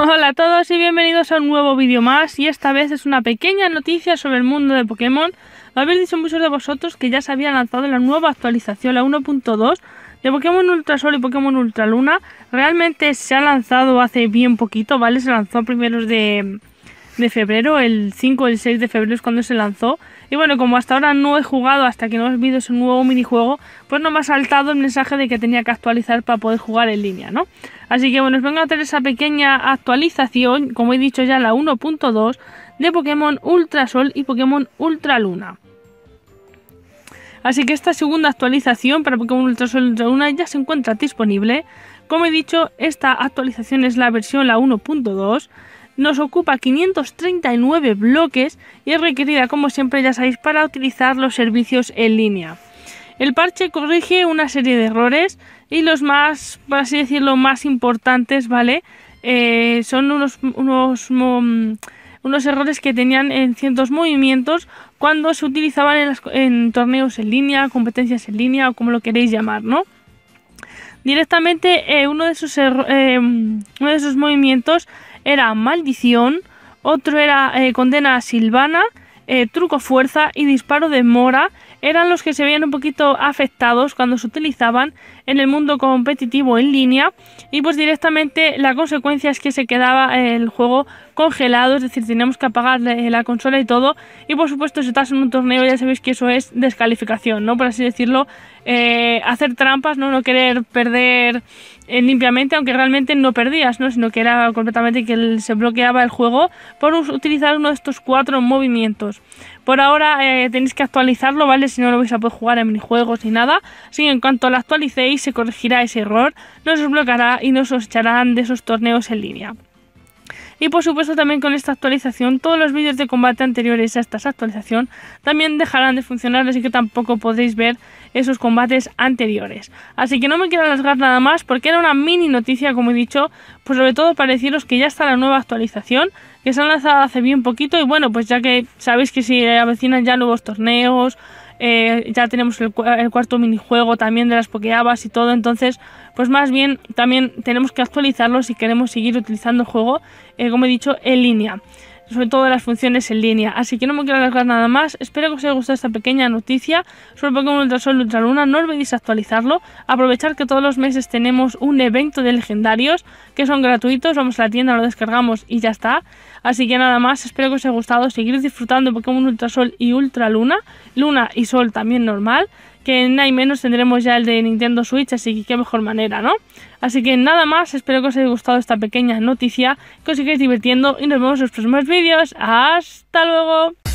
Hola a todos y bienvenidos a un nuevo vídeo más y esta vez es una pequeña noticia sobre el mundo de Pokémon. habéis dicho muchos de vosotros que ya se había lanzado la nueva actualización, la 1.2 de Pokémon Sol y Pokémon Luna realmente se ha lanzado hace bien poquito, ¿vale? Se lanzó a primeros de, febrero, el 5 o el 6 de febrero es cuando se lanzó. Y bueno, como hasta ahora no he jugado, hasta que no he visto ese nuevo minijuego, pues no me ha saltado el mensaje de que tenía que actualizar para poder jugar en línea, ¿no? Así que bueno, os vengo a hacer esa pequeña actualización, como he dicho ya, la 1.2 de Pokémon Ultra Sol y Pokémon Ultra Luna. Así que esta segunda actualización para Pokémon Ultra Sol Ultra Luna ya se encuentra disponible. Como he dicho, esta actualización es la versión la 1.2 nos ocupa 539 bloques y es requerida, como siempre ya sabéis, para utilizar los servicios en línea. El parche corrige una serie de errores y los más, por así decirlo, más importantes, ¿vale? Eh, son unos, mm, unos errores que tenían en ciertos movimientos cuando se utilizaban en, torneos en línea, competencias en línea o como lo queréis llamar, ¿no? Directamente eh, uno, de sus eh, uno de movimientos era maldición, otro era eh, condena silvana, eh, truco fuerza y disparo de mora eran los que se veían un poquito afectados cuando se utilizaban en el mundo competitivo en línea y pues directamente la consecuencia es que se quedaba el juego congelado, es decir, tenemos que apagar eh, la consola y todo y por supuesto si estás en un torneo ya sabéis que eso es descalificación, ¿no? Por así decirlo, eh, hacer trampas, ¿no? No querer perder limpiamente, aunque realmente no perdías, ¿no? sino que era completamente que se bloqueaba el juego por utilizar uno de estos cuatro movimientos. Por ahora eh, tenéis que actualizarlo, ¿vale? Si no, lo vais a poder jugar en minijuegos ni nada. Así que en cuanto lo actualicéis, se corregirá ese error, nos os bloqueará y nos os echarán de esos torneos en línea. Y por supuesto también con esta actualización todos los vídeos de combate anteriores a esta actualización también dejarán de funcionar, así que tampoco podréis ver esos combates anteriores. Así que no me quiero rasgar nada más porque era una mini noticia, como he dicho, pues sobre todo para deciros que ya está la nueva actualización, que se ha lanzado hace bien poquito y bueno, pues ya que sabéis que si avecinan ya nuevos torneos, eh, ya tenemos el, cuarto minijuego también de las Pokeabas y todo, entonces pues más bien también tenemos que actualizarlo si queremos seguir utilizando el juego, eh, como he dicho, en línea sobre todo las funciones en línea. Así que no me quiero alargar nada más. Espero que os haya gustado esta pequeña noticia sobre Pokémon Sol y Ultraluna. No olvidéis actualizarlo. Aprovechar que todos los meses tenemos un evento de legendarios que son gratuitos. Vamos a la tienda, lo descargamos y ya está. Así que nada más, espero que os haya gustado. Seguir disfrutando de Pokémon Sol y Ultraluna. Luna y Sol también normal que en nada menos tendremos ya el de Nintendo Switch, así que qué mejor manera, ¿no? Así que nada más, espero que os haya gustado esta pequeña noticia, que os sigáis divirtiendo y nos vemos en los próximos vídeos. ¡Hasta luego!